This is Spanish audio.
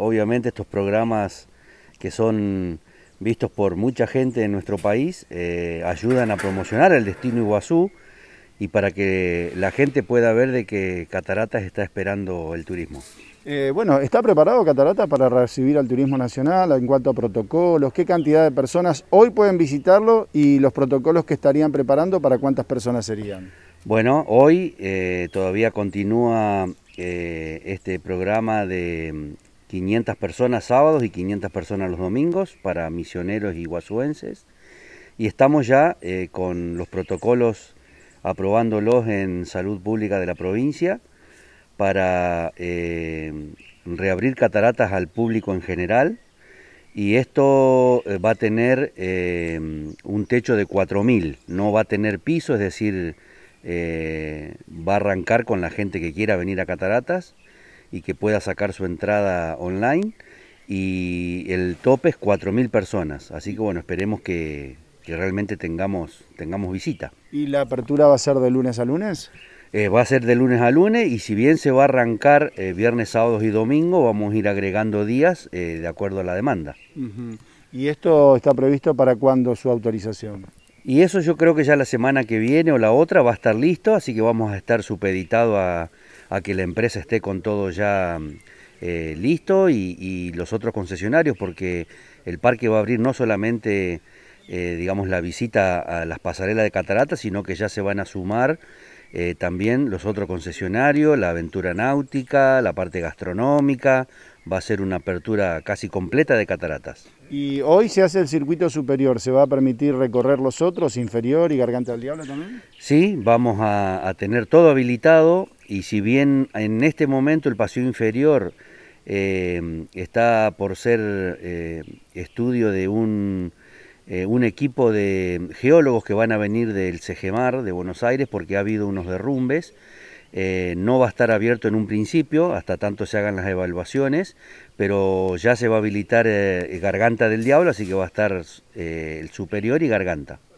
obviamente estos programas que son vistos por mucha gente en nuestro país eh, ayudan a promocionar el destino Iguazú y para que la gente pueda ver de que Cataratas está esperando el turismo. Eh, bueno, ¿está preparado Catarata para recibir al turismo nacional en cuanto a protocolos? ¿Qué cantidad de personas hoy pueden visitarlo y los protocolos que estarían preparando para cuántas personas serían? Bueno, hoy eh, todavía continúa este programa de 500 personas sábados y 500 personas los domingos para misioneros y guasuenses Y estamos ya eh, con los protocolos aprobándolos en salud pública de la provincia para eh, reabrir cataratas al público en general. Y esto eh, va a tener un techo de 4.000, no va a tener piso, es decir, va a arrancar con la gente que quiera venir a cataratas y que pueda sacar su entrada online. Y el tope es 4.000 personas. Así que bueno, esperemos que, realmente tengamos, tengamos visita. ¿Y la apertura va a ser de lunes a lunes? Eh, va a ser de lunes a lunes y si bien se va a arrancar eh, viernes, sábados y domingo, vamos a ir agregando días eh, de acuerdo a la demanda. ¿Y esto está previsto para cuándo su autorización? Y eso yo creo que ya la semana que viene o la otra va a estar listo, así que vamos a estar supeditado a, a que la empresa esté con todo ya eh, listo y, los otros concesionarios, porque el parque va a abrir no solamente, eh, digamos, la visita a las pasarelas de cataratas, sino que ya se van a sumar eh, también los otros concesionarios, la aventura náutica, la parte gastronómica, va a ser una apertura casi completa de cataratas. Y hoy se hace el circuito superior, ¿se va a permitir recorrer los otros, inferior y garganta del diablo también? Sí, vamos a tener todo habilitado, y si bien en este momento el paseo inferior eh, está por ser eh, estudio de un, eh, un, equipo de geólogos que van a venir del CEGEMAR de Buenos Aires porque ha habido unos derrumbes. no va a estar abierto en un principio, hasta tanto se hagan las evaluaciones, pero ya se va a habilitar Garganta del Diablo, así que va a estar el superior y Garganta.